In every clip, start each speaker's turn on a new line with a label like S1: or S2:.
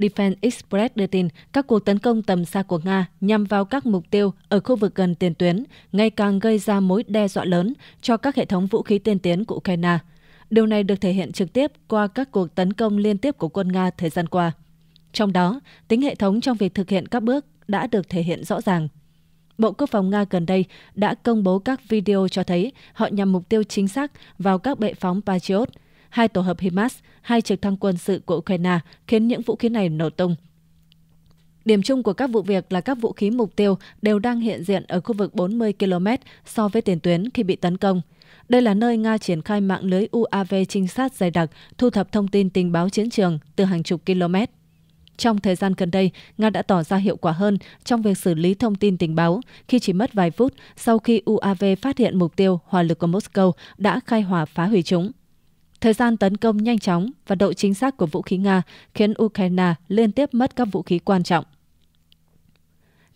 S1: Defense Express đưa tin các cuộc tấn công tầm xa của Nga nhằm vào các mục tiêu ở khu vực gần tiền tuyến ngày càng gây ra mối đe dọa lớn cho các hệ thống vũ khí tiên tiến của Ukraine. Điều này được thể hiện trực tiếp qua các cuộc tấn công liên tiếp của quân Nga thời gian qua. Trong đó, tính hệ thống trong việc thực hiện các bước đã được thể hiện rõ ràng. Bộ Quốc phòng Nga gần đây đã công bố các video cho thấy họ nhằm mục tiêu chính xác vào các bệ phóng Patriot – hai tổ hợp HIMARS, hai trực thăng quân sự của Ukraine khiến những vũ khí này nổ tung. Điểm chung của các vụ việc là các vũ khí mục tiêu đều đang hiện diện ở khu vực 40 km so với tiền tuyến khi bị tấn công. Đây là nơi Nga triển khai mạng lưới UAV trinh sát dày đặc, thu thập thông tin tình báo chiến trường từ hàng chục km. Trong thời gian gần đây, Nga đã tỏ ra hiệu quả hơn trong việc xử lý thông tin tình báo khi chỉ mất vài phút sau khi UAV phát hiện mục tiêu hỏa lực của Moscow đã khai hỏa phá hủy chúng. Thời gian tấn công nhanh chóng và độ chính xác của vũ khí Nga khiến Ukraine liên tiếp mất các vũ khí quan trọng.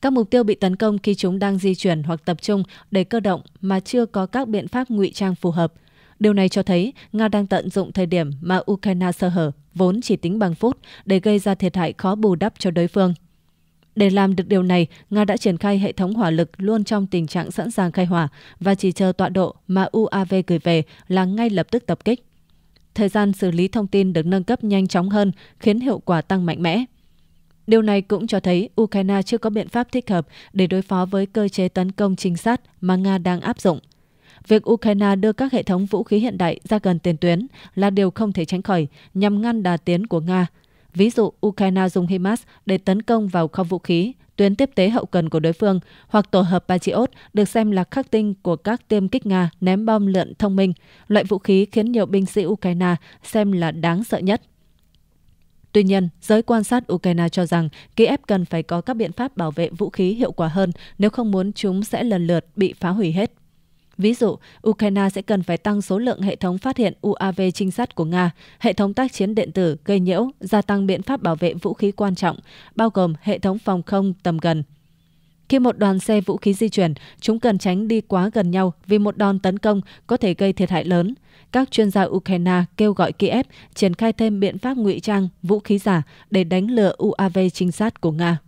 S1: Các mục tiêu bị tấn công khi chúng đang di chuyển hoặc tập trung để cơ động mà chưa có các biện pháp ngụy trang phù hợp. Điều này cho thấy Nga đang tận dụng thời điểm mà Ukraine sơ hở, vốn chỉ tính bằng phút, để gây ra thiệt hại khó bù đắp cho đối phương. Để làm được điều này, Nga đã triển khai hệ thống hỏa lực luôn trong tình trạng sẵn sàng khai hỏa và chỉ chờ tọa độ mà UAV gửi về là ngay lập tức tập kích thời gian xử lý thông tin được nâng cấp nhanh chóng hơn, khiến hiệu quả tăng mạnh mẽ. Điều này cũng cho thấy Ukraine chưa có biện pháp thích hợp để đối phó với cơ chế tấn công chính sát mà Nga đang áp dụng. Việc Ukraine đưa các hệ thống vũ khí hiện đại ra gần tiền tuyến là điều không thể tránh khỏi nhằm ngăn đà tiến của Nga. Ví dụ, Ukraine dùng HIMARS để tấn công vào kho vũ khí, tuyến tiếp tế hậu cần của đối phương hoặc tổ hợp Patriot được xem là khắc tinh của các tiêm kích Nga ném bom lượn thông minh, loại vũ khí khiến nhiều binh sĩ Ukraine xem là đáng sợ nhất. Tuy nhiên, giới quan sát Ukraine cho rằng Kiev cần phải có các biện pháp bảo vệ vũ khí hiệu quả hơn nếu không muốn chúng sẽ lần lượt bị phá hủy hết. Ví dụ, Ukraine sẽ cần phải tăng số lượng hệ thống phát hiện UAV trinh sát của Nga, hệ thống tác chiến điện tử gây nhiễu, gia tăng biện pháp bảo vệ vũ khí quan trọng, bao gồm hệ thống phòng không tầm gần. Khi một đoàn xe vũ khí di chuyển, chúng cần tránh đi quá gần nhau vì một đòn tấn công có thể gây thiệt hại lớn. Các chuyên gia Ukraine kêu gọi Kiev triển khai thêm biện pháp ngụy trang vũ khí giả để đánh
S2: lừa UAV trinh
S1: sát của Nga.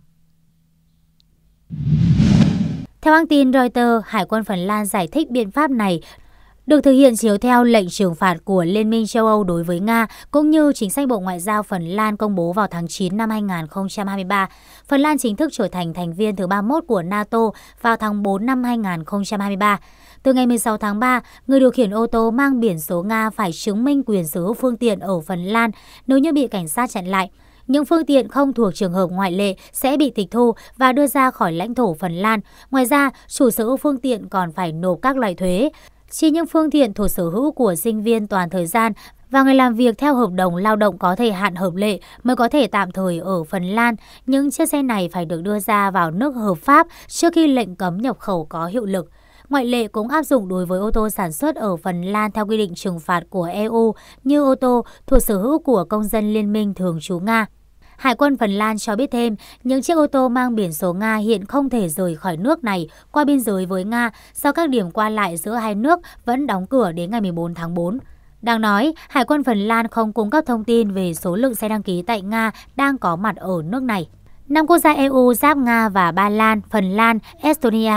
S2: Theo hãng tin Reuters, Hải quân Phần Lan giải thích biện pháp này được thực hiện chiếu theo lệnh trừng phạt của Liên minh châu Âu đối với Nga, cũng như chính sách Bộ Ngoại giao Phần Lan công bố vào tháng 9 năm 2023. Phần Lan chính thức trở thành thành viên thứ 31 của NATO vào tháng 4 năm 2023. Từ ngày 16 tháng 3, người điều khiển ô tô mang biển số Nga phải chứng minh quyền sở hữu phương tiện ở Phần Lan nếu như bị cảnh sát chặn lại. Những phương tiện không thuộc trường hợp ngoại lệ sẽ bị tịch thu và đưa ra khỏi lãnh thổ Phần Lan. Ngoài ra, chủ sở hữu phương tiện còn phải nộp các loại thuế. Chỉ những phương tiện thuộc sở hữu của sinh viên toàn thời gian và người làm việc theo hợp đồng lao động có thời hạn hợp lệ mới có thể tạm thời ở Phần Lan. Những chiếc xe này phải được đưa ra vào nước hợp pháp trước khi lệnh cấm nhập khẩu có hiệu lực. Ngoại lệ cũng áp dụng đối với ô tô sản xuất ở Phần Lan theo quy định trừng phạt của EU như ô tô thuộc sở hữu của công dân liên minh thường trú Nga. Hải quân Phần Lan cho biết thêm, những chiếc ô tô mang biển số Nga hiện không thể rời khỏi nước này qua biên giới với Nga do các điểm qua lại giữa hai nước vẫn đóng cửa đến ngày 14 tháng 4. Đang nói, Hải quân Phần Lan không cung cấp thông tin về số lượng xe đăng ký tại Nga đang có mặt ở nước này. Năm quốc gia EU giáp Nga và Ba Lan, Phần Lan, Estonia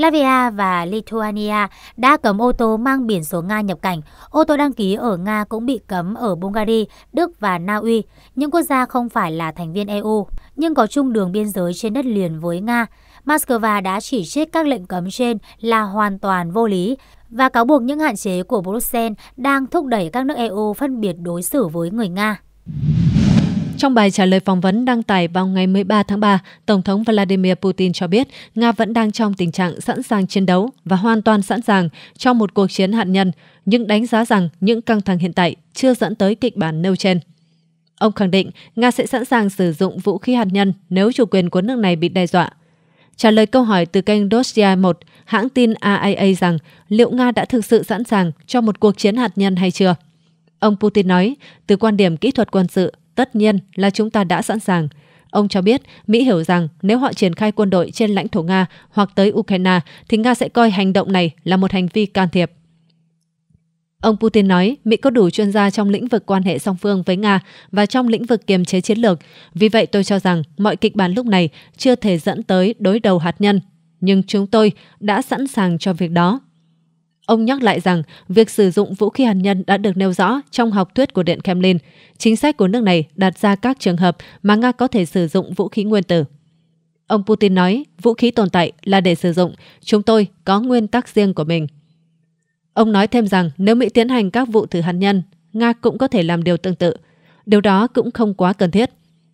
S2: Latvia và Lithuania đã cấm ô tô mang biển số Nga nhập cảnh. Ô tô đăng ký ở Nga cũng bị cấm ở Bulgaria, Đức và Na Uy, những quốc gia không phải là thành viên EU, nhưng có chung đường biên giới trên đất liền với Nga. Moscow đã chỉ trích các lệnh cấm trên là hoàn toàn vô lý và cáo buộc những hạn chế của Brussels đang thúc đẩy các nước EU phân biệt đối xử với người Nga.
S1: Trong bài trả lời phỏng vấn đăng tải vào ngày 13 tháng 3, Tổng thống Vladimir Putin cho biết Nga vẫn đang trong tình trạng sẵn sàng chiến đấu và hoàn toàn sẵn sàng cho một cuộc chiến hạt nhân, nhưng đánh giá rằng những căng thẳng hiện tại chưa dẫn tới kịch bản nêu trên. Ông khẳng định Nga sẽ sẵn sàng sử dụng vũ khí hạt nhân nếu chủ quyền của nước này bị đe dọa. Trả lời câu hỏi từ kênh Dosia 1, hãng tin AIA rằng liệu Nga đã thực sự sẵn sàng cho một cuộc chiến hạt nhân hay chưa? Ông Putin nói, từ quan điểm kỹ thuật quân sự, Tất nhiên là chúng ta đã sẵn sàng. Ông cho biết Mỹ hiểu rằng nếu họ triển khai quân đội trên lãnh thổ Nga hoặc tới Ukraine thì Nga sẽ coi hành động này là một hành vi can thiệp. Ông Putin nói Mỹ có đủ chuyên gia trong lĩnh vực quan hệ song phương với Nga và trong lĩnh vực kiềm chế chiến lược. Vì vậy tôi cho rằng mọi kịch bản lúc này chưa thể dẫn tới đối đầu hạt nhân. Nhưng chúng tôi đã sẵn sàng cho việc đó. Ông nhắc lại rằng việc sử dụng vũ khí hạt nhân đã được nêu rõ trong học thuyết của Điện Kremlin. Chính sách của nước này đặt ra các trường hợp mà Nga có thể sử dụng vũ khí nguyên tử. Ông Putin nói, vũ khí tồn tại là để sử dụng, chúng tôi có nguyên tắc riêng của mình. Ông nói thêm rằng nếu Mỹ tiến hành các vụ thử hạt nhân, Nga cũng có thể làm điều tương tự. Điều đó cũng không quá cần thiết.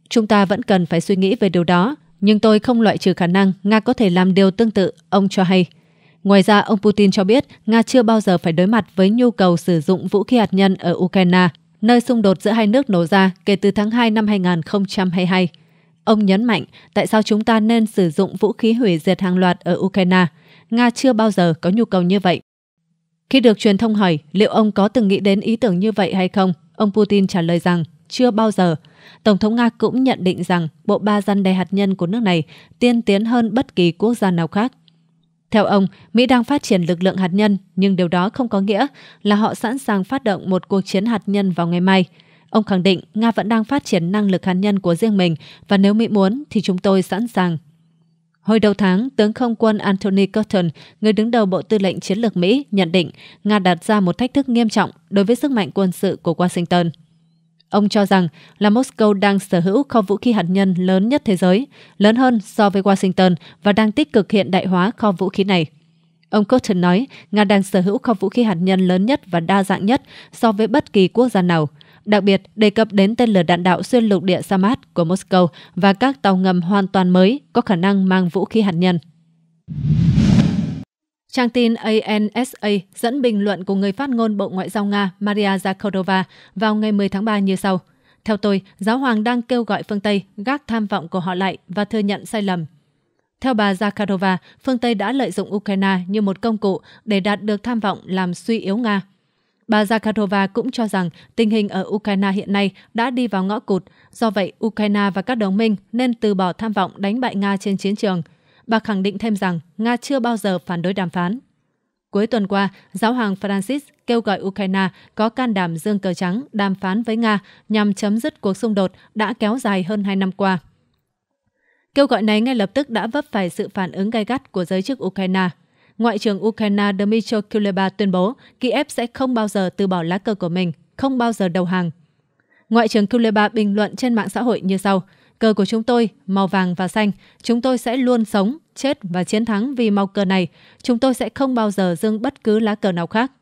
S1: Chúng ta vẫn cần phải suy nghĩ về điều đó, nhưng tôi không loại trừ khả năng Nga có thể làm điều tương tự, ông cho hay. Ngoài ra, ông Putin cho biết Nga chưa bao giờ phải đối mặt với nhu cầu sử dụng vũ khí hạt nhân ở Ukraine, nơi xung đột giữa hai nước nổ ra kể từ tháng 2 năm 2022. Ông nhấn mạnh tại sao chúng ta nên sử dụng vũ khí hủy diệt hàng loạt ở Ukraine. Nga chưa bao giờ có nhu cầu như vậy. Khi được truyền thông hỏi liệu ông có từng nghĩ đến ý tưởng như vậy hay không, ông Putin trả lời rằng chưa bao giờ. Tổng thống Nga cũng nhận định rằng bộ ba răn đe hạt nhân của nước này tiên tiến hơn bất kỳ quốc gia nào khác theo ông, Mỹ đang phát triển lực lượng hạt nhân, nhưng điều đó không có nghĩa là họ sẵn sàng phát động một cuộc chiến hạt nhân vào ngày mai. Ông khẳng định Nga vẫn đang phát triển năng lực hạt nhân của riêng mình và nếu Mỹ muốn thì chúng tôi sẵn sàng. Hồi đầu tháng, tướng không quân Anthony Curtin, người đứng đầu Bộ Tư lệnh Chiến lược Mỹ, nhận định Nga đặt ra một thách thức nghiêm trọng đối với sức mạnh quân sự của Washington. Ông cho rằng là Moscow đang sở hữu kho vũ khí hạt nhân lớn nhất thế giới, lớn hơn so với Washington và đang tích cực hiện đại hóa kho vũ khí này. Ông Cotton nói, Nga đang sở hữu kho vũ khí hạt nhân lớn nhất và đa dạng nhất so với bất kỳ quốc gia nào, đặc biệt đề cập đến tên lửa đạn đạo xuyên lục địa Samad của Moscow và các tàu ngầm hoàn toàn mới có khả năng mang vũ khí hạt nhân. Trang tin ANSA dẫn bình luận của người phát ngôn Bộ Ngoại giao Nga Maria Zakharova vào ngày 10 tháng 3 như sau. Theo tôi, giáo hoàng đang kêu gọi phương Tây gác tham vọng của họ lại và thừa nhận sai lầm. Theo bà Zakharova, phương Tây đã lợi dụng Ukraine như một công cụ để đạt được tham vọng làm suy yếu Nga. Bà Zakharova cũng cho rằng tình hình ở Ukraine hiện nay đã đi vào ngõ cụt, do vậy Ukraine và các đồng minh nên từ bỏ tham vọng đánh bại Nga trên chiến trường – Bà khẳng định thêm rằng Nga chưa bao giờ phản đối đàm phán. Cuối tuần qua, giáo hoàng Francis kêu gọi Ukraine có can đảm dương cờ trắng đàm phán với Nga nhằm chấm dứt cuộc xung đột đã kéo dài hơn hai năm qua. Kêu gọi này ngay lập tức đã vấp phải sự phản ứng gay gắt của giới chức Ukraine. Ngoại trưởng Ukraine Dmytro Kuleba tuyên bố Kiev sẽ không bao giờ từ bỏ lá cờ của mình, không bao giờ đầu hàng. Ngoại trưởng Kuleba bình luận trên mạng xã hội như sau – Cờ của chúng tôi, màu vàng và xanh, chúng tôi sẽ luôn sống, chết và chiến thắng vì màu cờ này. Chúng tôi sẽ không bao giờ dâng bất cứ lá cờ nào khác.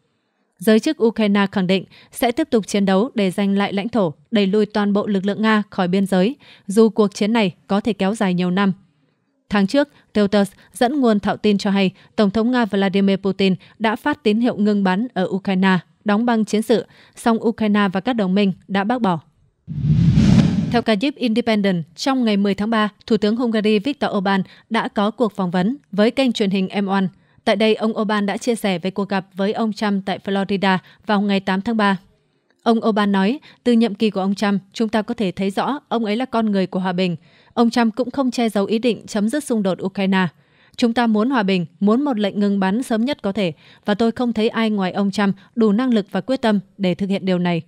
S1: Giới chức Ukraine khẳng định sẽ tiếp tục chiến đấu để giành lại lãnh thổ, đẩy lùi toàn bộ lực lượng Nga khỏi biên giới, dù cuộc chiến này có thể kéo dài nhiều năm. Tháng trước, Reuters dẫn nguồn thạo tin cho hay Tổng thống Nga Vladimir Putin đã phát tín hiệu ngưng bắn ở Ukraine, đóng băng chiến sự, song Ukraine và các đồng minh đã bác bỏ. Theo Kyiv Independent, trong ngày 10 tháng 3, Thủ tướng Hungary Viktor Orbán đã có cuộc phỏng vấn với kênh truyền hình M1. Tại đây, ông Orbán đã chia sẻ về cuộc gặp với ông Trump tại Florida vào ngày 8 tháng 3. Ông Orbán nói, từ nhiệm kỳ của ông Trump, chúng ta có thể thấy rõ ông ấy là con người của hòa bình. Ông Trump cũng không che giấu ý định chấm dứt xung đột Ukraine. Chúng ta muốn hòa bình, muốn một lệnh ngừng bắn sớm nhất có thể, và tôi không thấy ai ngoài ông Trump đủ năng lực và quyết tâm để thực hiện điều này.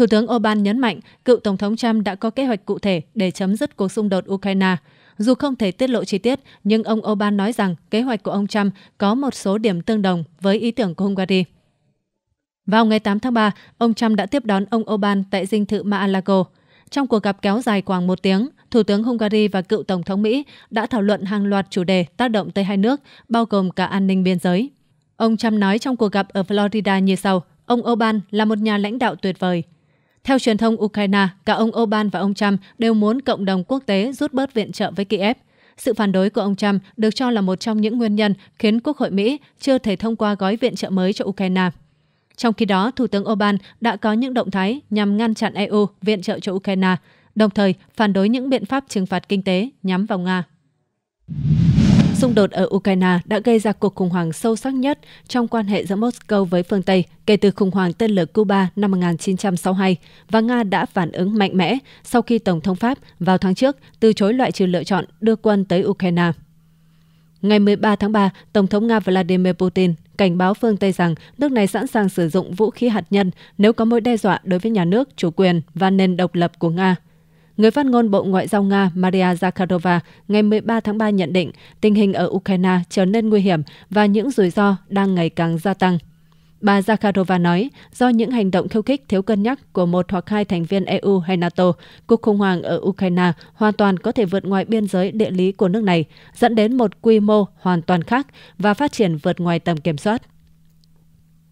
S1: Thủ tướng Orbán nhấn mạnh cựu Tổng thống Trump đã có kế hoạch cụ thể để chấm dứt cuộc xung đột Ukraine. Dù không thể tiết lộ chi tiết, nhưng ông Orbán nói rằng kế hoạch của ông Trump có một số điểm tương đồng với ý tưởng của Hungary. Vào ngày 8 tháng 3, ông Trump đã tiếp đón ông Orbán tại dinh thự Mar-a-Lago. Trong cuộc gặp kéo dài khoảng một tiếng, Thủ tướng Hungary và cựu Tổng thống Mỹ đã thảo luận hàng loạt chủ đề tác động tới hai nước, bao gồm cả an ninh biên giới. Ông Trump nói trong cuộc gặp ở Florida như sau, ông Orbán là một nhà lãnh đạo tuyệt vời, theo truyền thông Ukraine, cả ông Orbán và ông Trump đều muốn cộng đồng quốc tế rút bớt viện trợ với Kiev. Sự phản đối của ông Trump được cho là một trong những nguyên nhân khiến Quốc hội Mỹ chưa thể thông qua gói viện trợ mới cho Ukraine. Trong khi đó, Thủ tướng Orbán đã có những động thái nhằm ngăn chặn EU viện trợ cho Ukraine, đồng thời phản đối những biện pháp trừng phạt kinh tế nhắm vào Nga. Xung đột ở Ukraine đã gây ra cuộc khủng hoảng sâu sắc nhất trong quan hệ giữa Moscow với phương Tây kể từ khủng hoảng tên lửa Cuba năm 1962 và Nga đã phản ứng mạnh mẽ sau khi Tổng thống Pháp vào tháng trước từ chối loại trừ lựa chọn đưa quân tới Ukraine. Ngày 13 tháng 3, Tổng thống Nga Vladimir Putin cảnh báo phương Tây rằng nước này sẵn sàng sử dụng vũ khí hạt nhân nếu có mối đe dọa đối với nhà nước, chủ quyền và nền độc lập của Nga – Người phát ngôn Bộ Ngoại giao Nga Maria Zakharova ngày 13 tháng 3 nhận định tình hình ở Ukraine trở nên nguy hiểm và những rủi ro đang ngày càng gia tăng. Bà Zakharova nói, do những hành động khiêu khích thiếu cân nhắc của một hoặc hai thành viên EU hay NATO, cuộc khủng hoảng ở Ukraine hoàn toàn có thể vượt ngoài biên giới địa lý của nước này, dẫn đến một quy mô hoàn toàn khác và phát triển vượt ngoài tầm kiểm soát.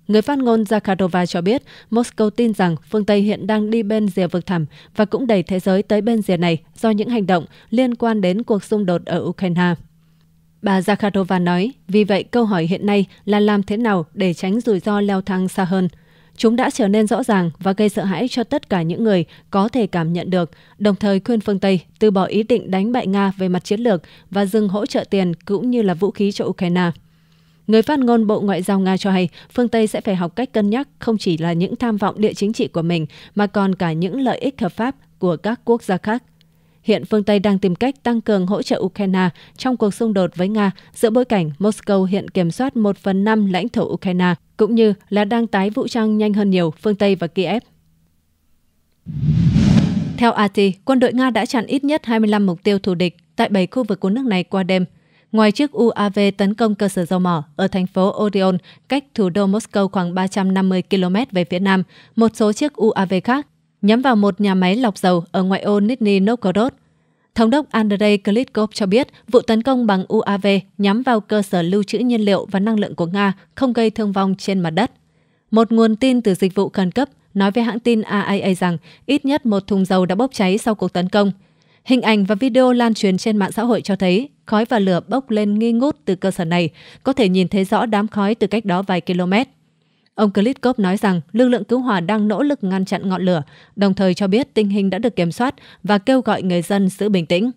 S1: Người phát ngôn Zakharova cho biết, Moscow tin rằng phương Tây hiện đang đi bên rìa vực thẳm và cũng đẩy thế giới tới bên rìa này do những hành động liên quan đến cuộc xung đột ở Ukraine. Bà Zakharova nói, vì vậy câu hỏi hiện nay là làm thế nào để tránh rủi ro leo thang xa hơn. Chúng đã trở nên rõ ràng và gây sợ hãi cho tất cả những người có thể cảm nhận được, đồng thời khuyên phương Tây từ bỏ ý định đánh bại Nga về mặt chiến lược và dừng hỗ trợ tiền cũng như là vũ khí cho Ukraine. Người phát ngôn Bộ Ngoại giao Nga cho hay, phương Tây sẽ phải học cách cân nhắc không chỉ là những tham vọng địa chính trị của mình, mà còn cả những lợi ích hợp pháp của các quốc gia khác. Hiện phương Tây đang tìm cách tăng cường hỗ trợ Ukraine trong cuộc xung đột với Nga giữa bối cảnh Moscow hiện kiểm soát 1 phần 5 lãnh thổ Ukraine, cũng như là đang tái vũ trang nhanh hơn nhiều phương Tây và Kiev. Theo AT, quân đội Nga đã chặn ít nhất 25 mục tiêu thù địch tại 7 khu vực của nước này qua đêm – Ngoài chiếc UAV tấn công cơ sở dầu mỏ ở thành phố Odeon, cách thủ đô Moscow khoảng 350 km về phía nam, một số chiếc UAV khác nhắm vào một nhà máy lọc dầu ở ngoại ô Nizhny Novgorod. Thống đốc Andrei Klitschko cho biết vụ tấn công bằng UAV nhắm vào cơ sở lưu trữ nhiên liệu và năng lượng của Nga không gây thương vong trên mặt đất. Một nguồn tin từ dịch vụ khẩn cấp nói với hãng tin AIA rằng ít nhất một thùng dầu đã bốc cháy sau cuộc tấn công – Hình ảnh và video lan truyền trên mạng xã hội cho thấy khói và lửa bốc lên nghi ngút từ cơ sở này, có thể nhìn thấy rõ đám khói từ cách đó vài km. Ông Klitkov nói rằng lực lượng cứu hỏa đang nỗ lực ngăn chặn ngọn lửa, đồng thời cho biết tình hình đã được kiểm soát và kêu gọi người dân giữ bình tĩnh.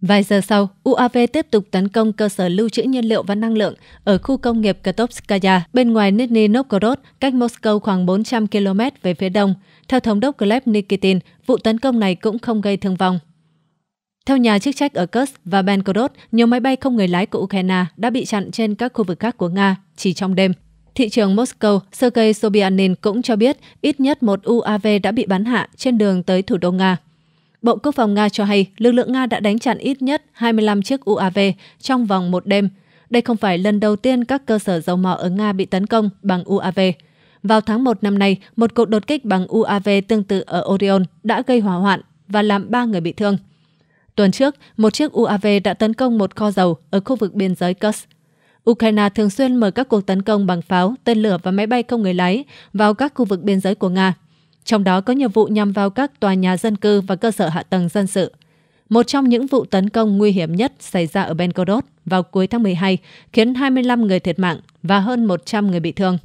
S1: Vài giờ sau, UAV tiếp tục tấn công cơ sở lưu trữ nhiên liệu và năng lượng ở khu công nghiệp Katopskaya bên ngoài Nizhny Novgorod, cách Moscow khoảng 400 km về phía đông. Theo Thống đốc Gleb Nikitin, vụ tấn công này cũng không gây thương vong. Theo nhà chức trách ở Kursk và Belgorod, nhiều máy bay không người lái của Ukraine đã bị chặn trên các khu vực khác của Nga chỉ trong đêm. Thị trường Moscow Sergei Sobyanin cũng cho biết ít nhất một UAV đã bị bắn hạ trên đường tới thủ đô Nga. Bộ Quốc phòng Nga cho hay lực lượng Nga đã đánh chặn ít nhất 25 chiếc UAV trong vòng một đêm. Đây không phải lần đầu tiên các cơ sở dầu mỏ ở Nga bị tấn công bằng UAV. Vào tháng 1 năm nay, một cuộc đột kích bằng UAV tương tự ở Orion đã gây hỏa hoạn và làm 3 người bị thương – Tuần trước, một chiếc UAV đã tấn công một kho dầu ở khu vực biên giới Kursk. Ukraine thường xuyên mở các cuộc tấn công bằng pháo, tên lửa và máy bay không người lái vào các khu vực biên giới của Nga, trong đó có nhiệm vụ nhằm vào các tòa nhà dân cư và cơ sở hạ tầng dân sự. Một trong những vụ tấn công nguy hiểm nhất xảy ra ở Belgorod vào cuối tháng 12 khiến 25 người thiệt mạng và hơn 100 người bị thương.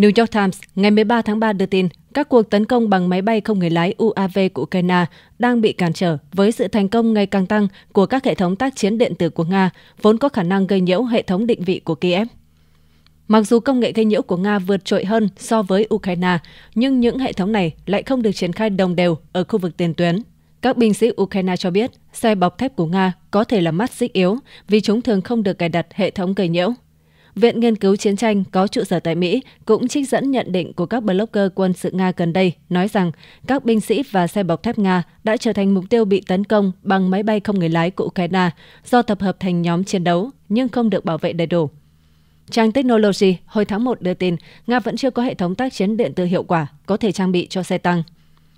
S1: New York Times ngày 13 tháng 3 đưa tin các cuộc tấn công bằng máy bay không người lái UAV của Ukraine đang bị cản trở với sự thành công ngày càng tăng của các hệ thống tác chiến điện tử của Nga, vốn có khả năng gây nhiễu hệ thống định vị của Kiev. Mặc dù công nghệ gây nhiễu của Nga vượt trội hơn so với Ukraine, nhưng những hệ thống này lại không được triển khai đồng đều ở khu vực tiền tuyến. Các binh sĩ Ukraine cho biết, xe bọc thép của Nga có thể là mắt xích yếu vì chúng thường không được cài đặt hệ thống gây nhiễu. Viện Nghiên cứu Chiến tranh có trụ sở tại Mỹ cũng trích dẫn nhận định của các blogger quân sự Nga gần đây, nói rằng các binh sĩ và xe bọc thép Nga đã trở thành mục tiêu bị tấn công bằng máy bay không người lái của Ukraine do tập hợp thành nhóm chiến đấu nhưng không được bảo vệ đầy đủ. Trang Technology hồi tháng 1 đưa tin Nga vẫn chưa có hệ thống tác chiến điện tử hiệu quả có thể trang bị cho xe tăng.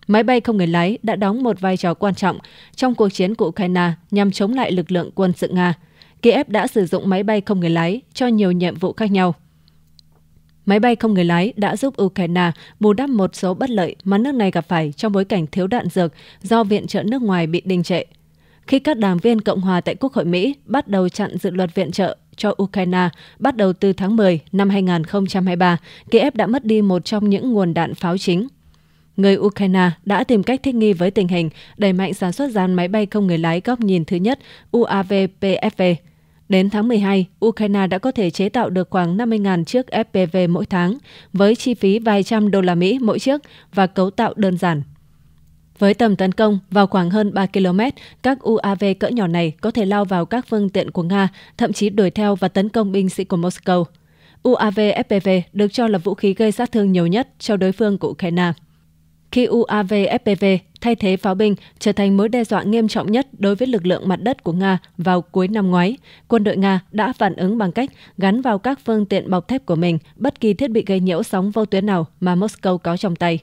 S1: Máy bay không người lái đã đóng một vai trò quan trọng trong cuộc chiến của Ukraine nhằm chống lại lực lượng quân sự Nga – Kiev đã sử dụng máy bay không người lái cho nhiều nhiệm vụ khác nhau. Máy bay không người lái đã giúp Ukraine bù đắp một số bất lợi mà nước này gặp phải trong bối cảnh thiếu đạn dược do viện trợ nước ngoài bị đình trệ. Khi các đảng viên Cộng hòa tại Quốc hội Mỹ bắt đầu chặn dự luật viện trợ cho Ukraine bắt đầu từ tháng 10 năm 2023, Kiev đã mất đi một trong những nguồn đạn pháo chính. Người Ukraine đã tìm cách thích nghi với tình hình, đẩy mạnh sản xuất dàn máy bay không người lái góc nhìn thứ nhất UAV PFV Đến tháng 12, Ukraine đã có thể chế tạo được khoảng 50.000 chiếc FPV mỗi tháng, với chi phí vài trăm đô la Mỹ mỗi chiếc và cấu tạo đơn giản. Với tầm tấn công vào khoảng hơn 3 km, các UAV cỡ nhỏ này có thể lao vào các phương tiện của Nga, thậm chí đuổi theo và tấn công binh sĩ của Moscow. UAV FPV được cho là vũ khí gây sát thương nhiều nhất cho đối phương của Ukraine. Khi UAV FPV thay thế pháo binh, trở thành mối đe dọa nghiêm trọng nhất đối với lực lượng mặt đất của Nga vào cuối năm ngoái. Quân đội Nga đã phản ứng bằng cách gắn vào các phương tiện bọc thép của mình bất kỳ thiết bị gây nhiễu sóng vô tuyến nào mà Moscow có trong tay.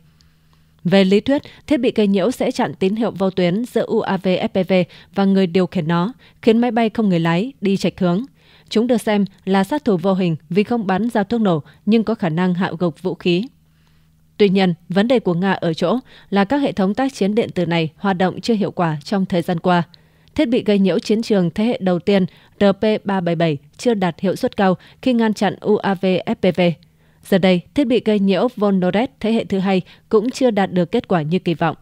S1: Về lý thuyết, thiết bị gây nhiễu sẽ chặn tín hiệu vô tuyến giữa UAV FPV và người điều khiển nó, khiến máy bay không người lái đi chệch hướng. Chúng được xem là sát thủ vô hình vì không bắn ra thuốc nổ nhưng có khả năng hạ gục vũ khí. Tuy nhiên, vấn đề của Nga ở chỗ là các hệ thống tác chiến điện tử này hoạt động chưa hiệu quả trong thời gian qua. Thiết bị gây nhiễu chiến trường thế hệ đầu tiên RP-377 chưa đạt hiệu suất cao khi ngăn chặn UAV FPV. Giờ đây, thiết bị gây nhiễu Volnoret thế hệ thứ hai cũng chưa đạt được kết quả như kỳ vọng.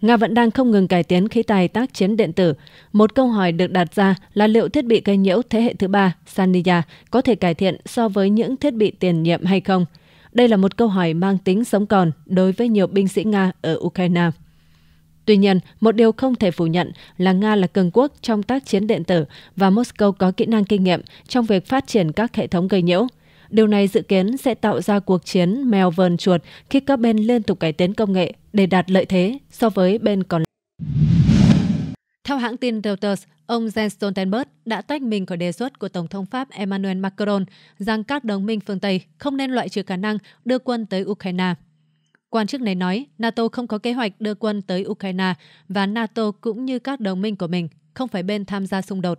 S1: Nga vẫn đang không ngừng cải tiến khí tài tác chiến điện tử. Một câu hỏi được đặt ra là liệu thiết bị gây nhiễu thế hệ thứ ba, Saniya, có thể cải thiện so với những thiết bị tiền nhiệm hay không? Đây là một câu hỏi mang tính sống còn đối với nhiều binh sĩ Nga ở Ukraine. Tuy nhiên, một điều không thể phủ nhận là Nga là cường quốc trong tác chiến điện tử và Moscow có kỹ năng kinh nghiệm trong việc phát triển các hệ thống gây nhiễu. Điều này dự kiến sẽ tạo ra cuộc chiến mèo vờn chuột khi các bên liên tục cải tiến công nghệ để đạt lợi thế so với bên còn theo hãng tin Reuters, ông Jens Stoltenberg đã tách mình khỏi đề xuất của Tổng thống Pháp Emmanuel Macron rằng các đồng minh phương Tây không nên loại trừ khả năng đưa quân tới Ukraine. Quan chức này nói NATO không có kế hoạch đưa quân tới Ukraine và NATO cũng như các đồng minh của mình không phải bên tham gia xung đột.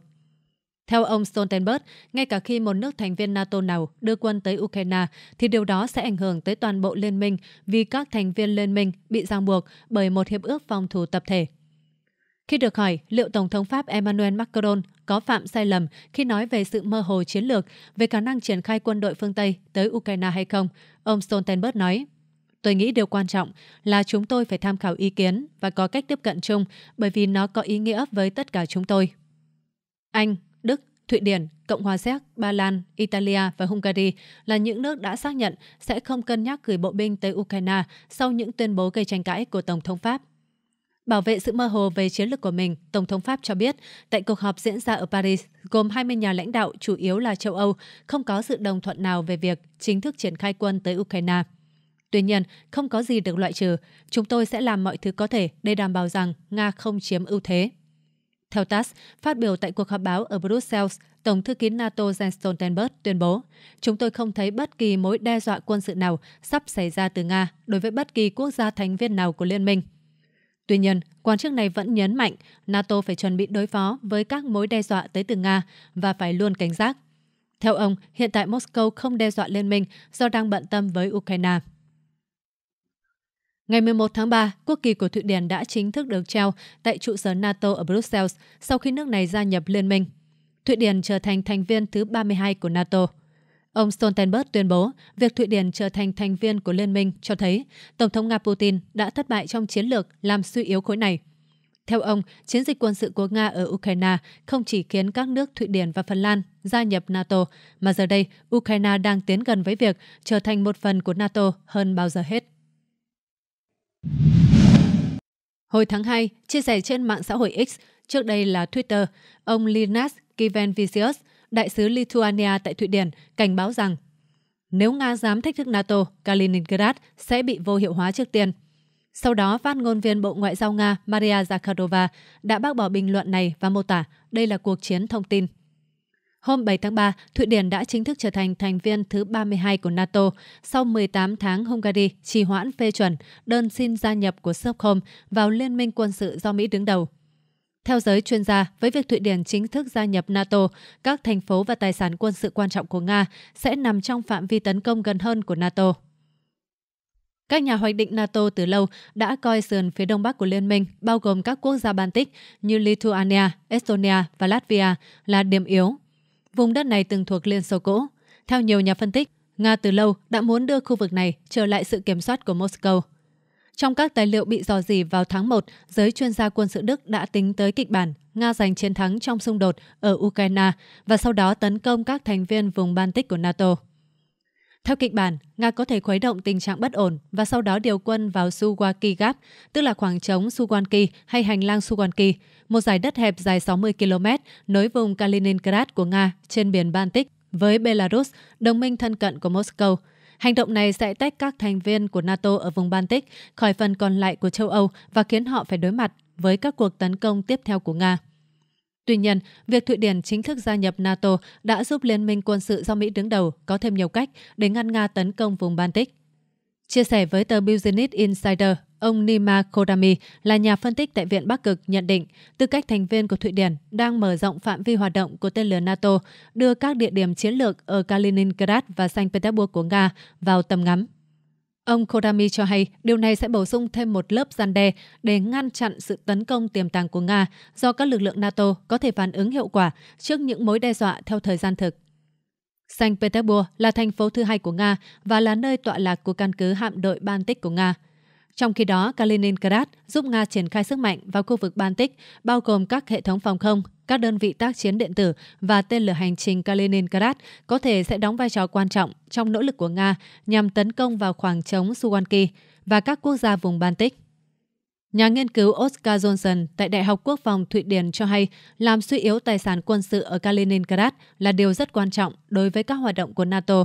S1: Theo ông Stoltenberg, ngay cả khi một nước thành viên NATO nào đưa quân tới Ukraine thì điều đó sẽ ảnh hưởng tới toàn bộ liên minh vì các thành viên liên minh bị ràng buộc bởi một hiệp ước phòng thủ tập thể khi được hỏi liệu Tổng thống Pháp Emmanuel Macron có phạm sai lầm khi nói về sự mơ hồ chiến lược về khả năng triển khai quân đội phương Tây tới Ukraine hay không, ông Stoltenberg nói, Tôi nghĩ điều quan trọng là chúng tôi phải tham khảo ý kiến và có cách tiếp cận chung bởi vì nó có ý nghĩa với tất cả chúng tôi. Anh, Đức, Thụy Điển, Cộng hòa Séc, Ba Lan, Italia và Hungary là những nước đã xác nhận sẽ không cân nhắc gửi bộ binh tới Ukraine sau những tuyên bố gây tranh cãi của Tổng thống Pháp Bảo vệ sự mơ hồ về chiến lược của mình, Tổng thống Pháp cho biết, tại cuộc họp diễn ra ở Paris, gồm 20 nhà lãnh đạo chủ yếu là châu Âu, không có sự đồng thuận nào về việc chính thức triển khai quân tới Ukraine. Tuy nhiên, không có gì được loại trừ, chúng tôi sẽ làm mọi thứ có thể để đảm bảo rằng Nga không chiếm ưu thế. Theo TASS, phát biểu tại cuộc họp báo ở Brussels, Tổng thư ký NATO Jens Stoltenberg tuyên bố, chúng tôi không thấy bất kỳ mối đe dọa quân sự nào sắp xảy ra từ Nga đối với bất kỳ quốc gia thành viên nào của liên minh – Tuy nhiên, quan chức này vẫn nhấn mạnh NATO phải chuẩn bị đối phó với các mối đe dọa tới từ Nga và phải luôn cảnh giác. Theo ông, hiện tại Moscow không đe dọa liên minh do đang bận tâm với Ukraine. Ngày 11 tháng 3, quốc kỳ của Thụy Điển đã chính thức được treo tại trụ sở NATO ở Brussels sau khi nước này gia nhập liên minh. Thụy Điển trở thành thành viên thứ 32 của NATO. Ông Stoltenberg tuyên bố việc Thụy Điển trở thành thành viên của liên minh cho thấy Tổng thống Nga Putin đã thất bại trong chiến lược làm suy yếu khối này. Theo ông, chiến dịch quân sự của Nga ở Ukraine không chỉ khiến các nước Thụy Điển và Phần Lan gia nhập NATO, mà giờ đây Ukraine đang tiến gần với việc trở thành một phần của NATO hơn bao giờ hết. Hồi tháng 2, chia sẻ trên mạng xã hội X, trước đây là Twitter, ông Linus Kivenvicius – đại sứ Lithuania tại Thụy Điển cảnh báo rằng nếu Nga dám thách thức NATO, Kaliningrad sẽ bị vô hiệu hóa trước tiên. Sau đó, phát ngôn viên Bộ Ngoại giao Nga Maria Zakharova đã bác bỏ bình luận này và mô tả đây là cuộc chiến thông tin. Hôm 7 tháng 3, Thụy Điển đã chính thức trở thành thành viên thứ 32 của NATO sau 18 tháng Hungary trì hoãn phê chuẩn đơn xin gia nhập của Stockholm vào Liên minh quân sự do Mỹ đứng đầu. Theo giới chuyên gia, với việc Thụy Điển chính thức gia nhập NATO, các thành phố và tài sản quân sự quan trọng của Nga sẽ nằm trong phạm vi tấn công gần hơn của NATO. Các nhà hoạch định NATO từ lâu đã coi sườn phía đông bắc của liên minh, bao gồm các quốc gia Baltic như Lithuania, Estonia và Latvia là điểm yếu. Vùng đất này từng thuộc Liên Xô cũ. Theo nhiều nhà phân tích, Nga từ lâu đã muốn đưa khu vực này trở lại sự kiểm soát của Moscow. Trong các tài liệu bị dò dỉ vào tháng 1, giới chuyên gia quân sự Đức đã tính tới kịch bản Nga giành chiến thắng trong xung đột ở Ukraine và sau đó tấn công các thành viên vùng Baltic của NATO. Theo kịch bản, Nga có thể khuấy động tình trạng bất ổn và sau đó điều quân vào Suwaki Gap, tức là khoảng trống Suwanki hay hành lang Suwanki, một giải đất hẹp dài 60 km nối vùng Kaliningrad của Nga trên biển Baltic với Belarus, đồng minh thân cận của Moscow – Hành động này sẽ tách các thành viên của NATO ở vùng Baltic khỏi phần còn lại của châu Âu và khiến họ phải đối mặt với các cuộc tấn công tiếp theo của Nga. Tuy nhiên, việc Thụy Điển chính thức gia nhập NATO đã giúp Liên minh quân sự do Mỹ đứng đầu có thêm nhiều cách để ngăn Nga tấn công vùng Baltic. Chia sẻ với tờ Business Insider, Ông Nima Kodami là nhà phân tích tại Viện Bắc Cực nhận định tư cách thành viên của Thụy Điển đang mở rộng phạm vi hoạt động của tên lửa NATO, đưa các địa điểm chiến lược ở Kaliningrad và Saint Petersburg của Nga vào tầm ngắm. Ông Kodami cho hay điều này sẽ bổ sung thêm một lớp gian đe để ngăn chặn sự tấn công tiềm tàng của Nga do các lực lượng NATO có thể phản ứng hiệu quả trước những mối đe dọa theo thời gian thực. Saint Petersburg là thành phố thứ hai của Nga và là nơi tọa lạc của căn cứ hạm đội Baltic của Nga – trong khi đó, Kaliningrad giúp Nga triển khai sức mạnh vào khu vực Baltic, bao gồm các hệ thống phòng không, các đơn vị tác chiến điện tử và tên lửa hành trình Kaliningrad có thể sẽ đóng vai trò quan trọng trong nỗ lực của Nga nhằm tấn công vào khoảng trống Suwalki và các quốc gia vùng Baltic. Nhà nghiên cứu Oscar Johnson tại Đại học Quốc phòng Thụy Điển cho hay làm suy yếu tài sản quân sự ở Kaliningrad là điều rất quan trọng đối với các hoạt động của NATO.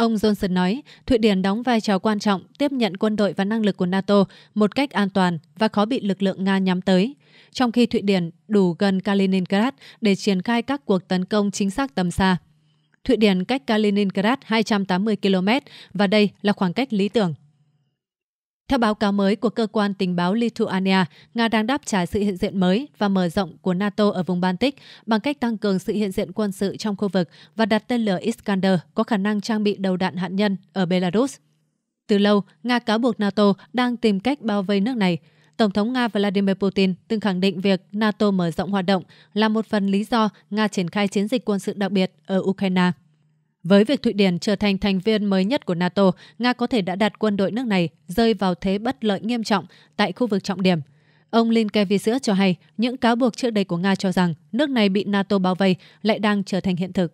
S1: Ông Johnson nói, Thụy Điển đóng vai trò quan trọng tiếp nhận quân đội và năng lực của NATO một cách an toàn và khó bị lực lượng Nga nhắm tới, trong khi Thụy Điển đủ gần Kaliningrad để triển khai các cuộc tấn công chính xác tầm xa. Thụy Điển cách Kaliningrad 280 km và đây là khoảng cách lý tưởng. Theo báo cáo mới của cơ quan tình báo Lithuania, Nga đang đáp trả sự hiện diện mới và mở rộng của NATO ở vùng Baltic bằng cách tăng cường sự hiện diện quân sự trong khu vực và đặt tên lửa Iskander có khả năng trang bị đầu đạn hạt nhân ở Belarus. Từ lâu, Nga cáo buộc NATO đang tìm cách bao vây nước này. Tổng thống Nga Vladimir Putin từng khẳng định việc NATO mở rộng hoạt động là một phần lý do Nga triển khai chiến dịch quân sự đặc biệt ở Ukraine. Với việc Thụy Điển trở thành thành viên mới nhất của NATO, Nga có thể đã đặt quân đội nước này rơi vào thế bất lợi nghiêm trọng tại khu vực trọng điểm. Ông Linkevicius cho hay những cáo buộc trước đây của Nga cho rằng nước này bị NATO bao vây lại đang trở thành hiện thực.